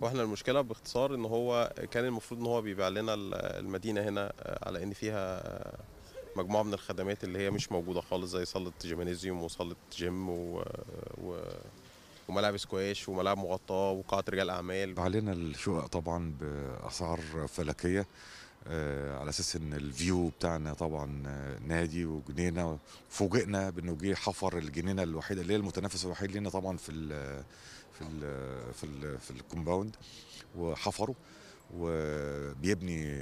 واحنا المشكله باختصار ان هو كان المفروض ان هو بيبيع لنا المدينه هنا آه، على ان فيها آه، مجموعه من الخدمات اللي هي مش موجوده خالص زي صاله جيمنازيوم وصاله جيم و... و... وملاعب سكواش وملاعب مغطاه وقاعه رجال اعمال علينا الشقق طبعا باسعار فلكيه آه، على اساس ان الفيو بتاعنا طبعا آه، نادي وجنينه فوجئنا بانه جه حفر الجنينه الوحيده اللي هي المتنافس الوحيد لينا طبعا في الـ في الـ في في الكومباوند وحفره وبيبني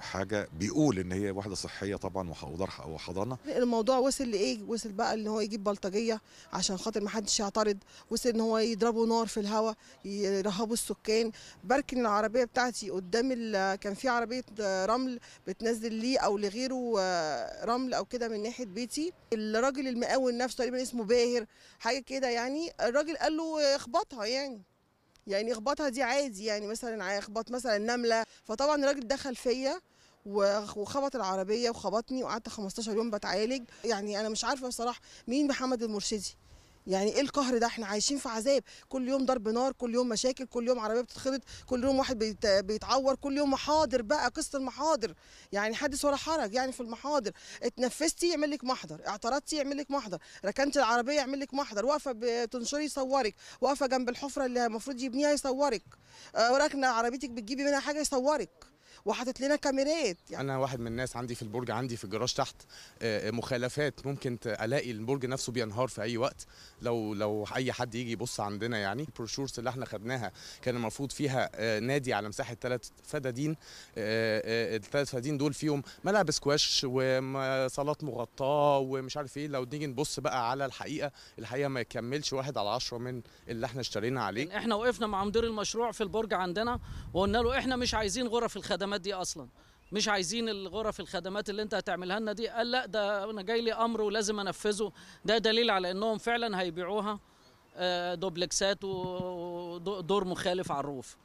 حاجه بيقول ان هي واحده صحيه طبعا وحضانه وحضانه الموضوع وصل لايه وصل بقى ان هو يجيب بلطجيه عشان خاطر ما حدش يعترض وصل ان هو يضربوا نار في الهواء يرهبوا السكان بركن العربيه بتاعتي قدام كان في عربيه رمل بتنزل لي او لغيره آه، رمل او كده من ناحيه بيتي الراجل المقاول نفسه تقريبا اسمه باهر حاجه كده يعني الراجل قال له اخبطها يعني يعني اخبطها دي عادي يعني مثلا اخبط مثلا نمله فطبعا الراجل دخل فيا وخبط العربيه وخبطني وقعدت 15 يوم بتعالج يعني انا مش عارفه بصراحه مين محمد المرشدي يعني ايه القهر ده احنا عايشين في عذاب كل يوم ضرب نار كل يوم مشاكل كل يوم عربيه بتتخبط كل يوم واحد بيتعور كل يوم محاضر بقى قصه المحاضر يعني حدث ولا حرج يعني في المحاضر اتنفستي يعمل لك محضر اعترضتي يعمل لك محضر ركنت العربيه يعمل لك محضر واقفه بتنشري يصورك واقفه جنب الحفره اللي المفروض يبنيها يصورك آه، راكنه عربيتك بتجيبي منها حاجه يصورك وحاطط لنا كاميرات يعني. انا واحد من الناس عندي في البرج عندي في الجراج تحت آه، آه، مخالفات ممكن الاقي البرج نفسه بينهار في اي وقت لو لو اي حد يجي يبص عندنا يعني البروشورز اللي احنا خدناها كان المفروض فيها آه، نادي على مساحه ثلاث فدادين الثلاث فدادين دول فيهم ملعب سكواش وصالات مغطاه ومش عارف ايه لو نيجي نبص بقى على الحقيقه الحقيقه ما يكملش واحد على عشرة من اللي احنا اشترينا عليه يعني احنا وقفنا مع مدير المشروع في البرج عندنا وقلنا له احنا مش عايزين غرف الخدمات الخدمات دي اصلا مش عايزين الغرف الخدمات اللي انت هتعملها لنا دي قال لا ده انا جاي لي امر ولازم انفذه ده دليل على انهم فعلا هيبيعوها آه، دوبلكسات ودور مخالف على الروف